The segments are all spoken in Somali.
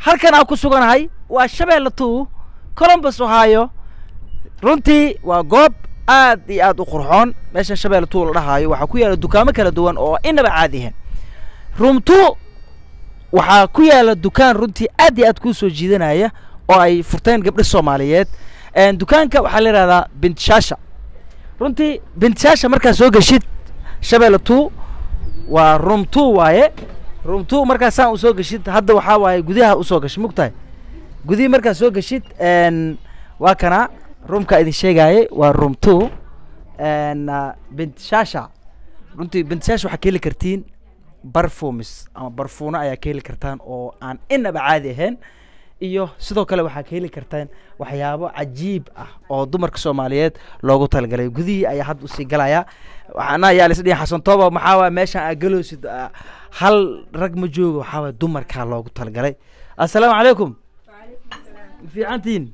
halkan aan ku suganahay waa shabeelle two colombus ohio runtii waa goob aad iyo aad u qurxoon meesha shabeelle two la dhahaayo waxaa ku yaala dukaamo kala duwan oo inaba caadihan room two waxaa ku yaala dukaan runtii aad iyo aad kuu soo jiidanaya oo ay furteen gabdha soomaaliyeed dukaanka waxaa la yidhahdaa bintshaasha runtii bintshaasha markaad soo geshid shabeelle two waa room waaye runtu markaa saan usoo geshid hadda waxaa waaye gudaha usoo gashay mugtahay gudihii markaa soo geshid waa kana roomka idin sheegaayay waa room two ah, bentshasha runtii bentshasha waxaa ka heli kartiin barfumis ama barfuuno ayaa ka heli kartaan oo aan inaba caadi ahayn iyo sidoo kale waxaa ka heli kartaan waxyaabo cajiib ah oo dumarka soomaaliyeed loogu talagalay gudihii ayaa hadda usii galaya waxaana ayaa lisdhihi xasan tooba maxaawaa meeshaan aa galoosid ah, hal rag ma joogo waxaawaa dumarkaa loogu talagalay assalaamu calaykum fiicantiin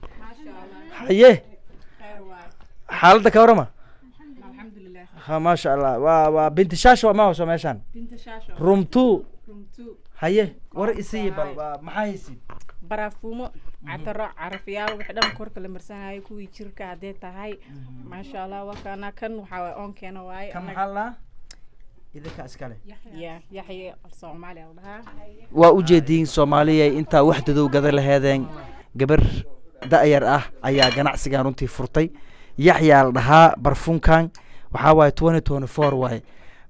haye xaaladda ka warama ha maasha allah wa waa binti shaasha waa ma hawsha meeshaan rumtu haye war isiiya bal maxaa haysid barafuumo mhm. cataro carafiyaal wax dhan korka la marsanayo kuwii jirka haddee tahay maasha mhm. allah wakana kan waxaa oonkeena waaye kan maxaa laa idinka iskale ya yaxye soomaaliya dhahaa waa ujeediin soomaaliya intaa wax dadow gada laheedeen gabar da'yar ah ayaa ganacsigan runtii furtay yaxyaa la dhahaa barfuunkan waxaa waaye twenty twenty four waaye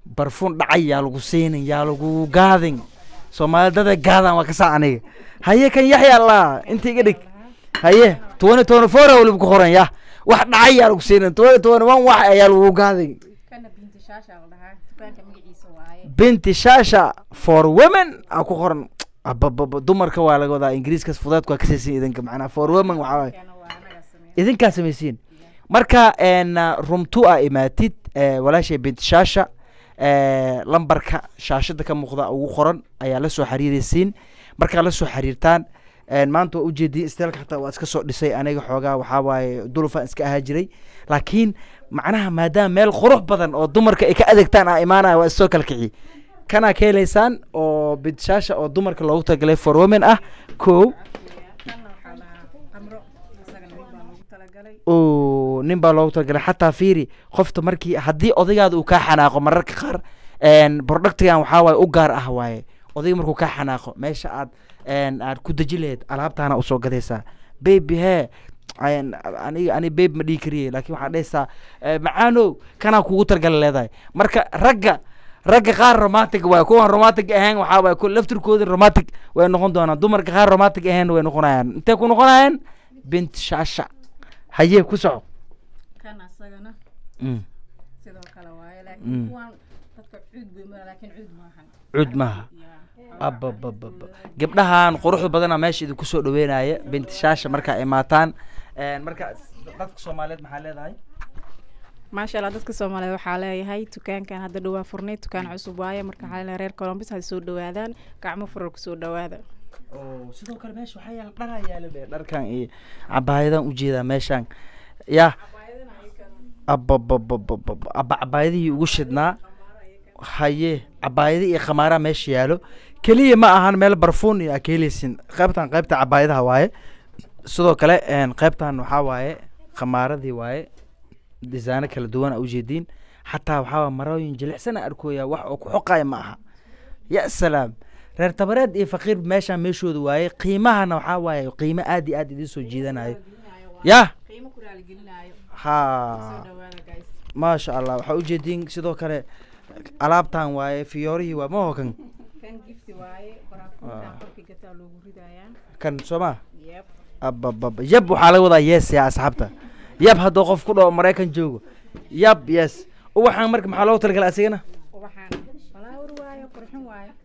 barfuun dhacay yaa lagu siinin yaa lagu gaadin soomaalidada gaadan waa ka saa aniga haye kan yaxya allah inta iga dhig haye twenty twenty four aa waliba ku qoran yah wax dhacay yaa lagu siinin twenty twenty one wax ayaa lagu gaaday binti shasha for women aa ku qoran abababa dumarka waa laga wadaa ingiriiskas fudeedku waa kasaysiin idinka macnaa for women waxaa waaye idinkaa samaysiin marka n rumtu aa imaatid walaashay binti shasha lambarka shaashada ka muuqda ugu qoran ayaa lasoo xariireysiin markaa lasoo xariirtaan maanta waa ujeediin staalka xataa waa iska soo dhisay aniga xoogaa waxaawaaye dulufaan iska ahaa jiray laakiin macnaha maadaama meel qurux badan oo dumarka ay ka adeegtaan aa ah imaanaya waa issoo kala kiciye kanaa ka helaysaan oo bidshaasha oo dumarka loogu talagalay for women ah ko nin baa loogu talagalay xataa fiiri qofta markii haddii odaygaada uu kaa xanaaqo mararka qaar productigan waxaa waaye u gaar ah waaye odayga markuu kaa xanaaqo meesha aad aad ku deji laheyd alaabtaana usoo gadaysaa baby hee aniga ani babe ma dhihi kariye laakin waxaa dhehaysaa macaanow kanaa kugu talagala leedahay marka ragga ragga qaar romantic waay kuwan romantic ahayn waxaa waay laftirkooda romantic way noqon doonaan dumarka qaar romantic ahayn way noqonayaan intay ku noqonayaan bint shaasha hayee ku soco kan asagana mm. sidoo kale waayo laakiin kuwan mm. dadka cuud bay mara laakiin cuud maahan cuud maaha ababababa gabdhahan quruxda badana meesha idinku soo dhaweynaya bintishaasha markaa imaataan marka dadka soomaaliyeed maxaa leedahay maasha allah dadka soomaaliyeed waxaa leeyahay dukaankan hadda dhowaa furnay dukaan cusub waaye marka mm. waxaa leeyahay reer colombus ha soo dhawaadaan gacmo furar kusoo dhawaada oo sidoo kale meesha waxaa yaala dharayaalabe dharkan iyo cabaayadan ujeedaa meeshan yah ababa cabaayadihii ugu shidnaa haye cabaayada iyo khamaaraha meesha yaalo keliya ma ahan meel barfuun iyo akelisin qaybtan qaybta cabaayadaha waaye sidoo kale qaybtan waxaa waaye khamaaradii waaye disaano kala duwan a ujeediin xataa waxaa marooyin jilicsan arkooya wax oo ku xoqaya ma aha ya salaam reer tabareed iyo faqiir meesha meeshooda waaye qiimahana waxaa waaye qiimo aad iyo aad idiin soo jiidanayo ya ha maasha allah waxaa ujeedin sidoo kale alaabtan waaye fiyoorihii waa ma hokan kan soo ma yab waxaa laga wadaa yes yaa asxaabta yab haddao qof ku dhao maraykan joogo yab yes uwaxaan marka maxaa loogu talagalay asigana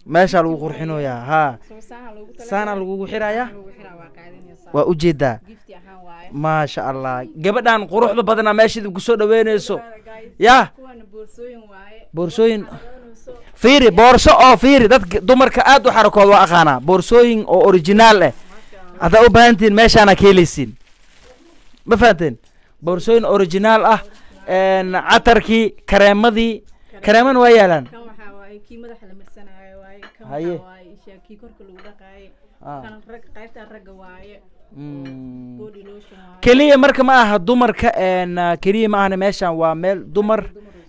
meeshaa lagu qurxinoyaa ha saanaa lagugu xirayaa waa ujeedaa maasha allah gabadhan quruxda badanaa meeshaad kusoo dhaweyneyso ya boorsooyin fiiri boorso oo fiiri dadka dumarka aad u xarakood waa aqaanaa boorsooyin oo originaal eh haddaa u meeshaanaa meeshaana kaheleysiin ma fahanteen boorsooyin originaal ah catarkii kareemadii kareemana waa yaalaan waaye kii madaxa la marsanaayo waaye kan haye korka lagu dhaqaaye ah. kan rag qaybta ragga waaye mm. keliya marka ma aha dumarka ah, keliya ma ahna meeshan waa meel dumar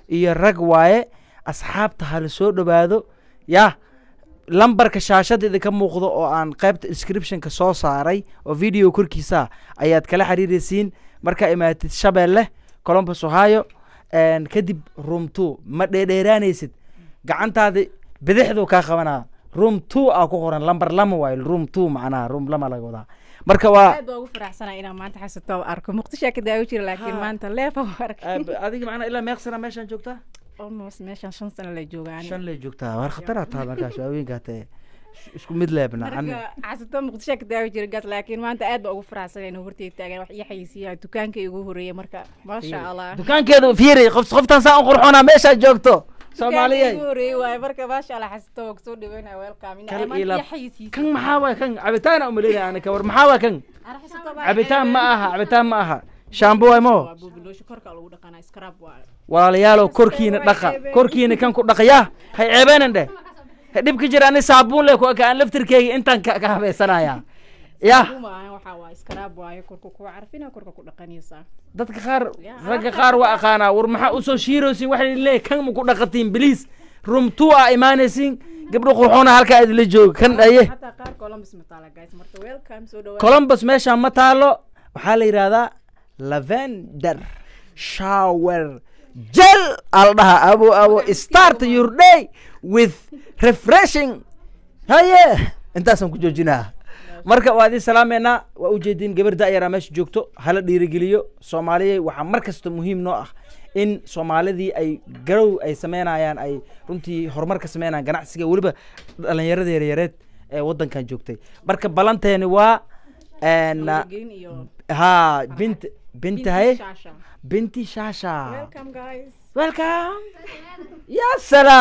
iyo rag waaye asxaabta ha la soo dhowaado yah lambarka shaashada idinka muuqda oo aan qaybta inscriptionka soo saaray oo video korkiisa ayaad kala xiriiraysiin markaa imaatid shabeelle colombus ohio kadib room two ma dheedheeraanaysid gacantaadi bidixduu kaa qabanaa room two a ku qoran lamber lama waay room two macnaha room lama laga wadaa marka waa aad baa ugu faraxsanaa inaan maanta xasatooba arko muqdishaa ka daawo jira laakiin maanta leefa arka adiga macnaa ilaa meeq sana meeshaan joogtaa almost meeshaan shan sana la joogaan shan la joogtaa war khatara taa markaas haweenkaa tee isku mid leebna xasatoo muqdishaa ka daawo jira gas laakiin maanta aad baa ugu faraxsanaa inuu horteyda taagan wax ii xayisiiyaa dukaanka igu horeeya marka maasha allah dukaankeedu fiiri qof qoftaan saa u qurxoonaa meeshaa joogto soomaaliyeedkan maxaa waay kan cabitaana umaleynaya anika war maxaa waay kan cabitaan ma aha cabitaan ma aha shaambo waay maho walaalayaalow korkiina dhaqa korkiina kan ku dhaqa yaa hay ceebeenan dheh dhibka jira ani saabuun leh kuwa ka aan laftirkeyga intaan ka habeysanayaa yah dadka qaar ragga qaar waa aqaanaa war maxaa usoo shiiraysin waxaa le kan ma ku dhaqatiin beliis rumtuu a imaanaysin gabdho qurxoona halkaa idila jooga kan aye colombus meeshaa ma taalo waxaa la yidhahdaa lavender shower jel aa la dhahaa abo abo start your day with refreshing haye intaasaan ku joojinaa marka waad i salaameynaa waa ujeedin gabar da'yaraa meesha joogto hala dhiirigeliyo soomaaliyay waxaa mar kasta muhiim noo ah in soomaalidii ay garow ay sameynayaan ay runtii horumar ka sameynayaan ganacsiga weliba dhalinyarada yaryareed ee waddankan joogtay marka balanteeni waa ha bint bintahay binti shaasha welcome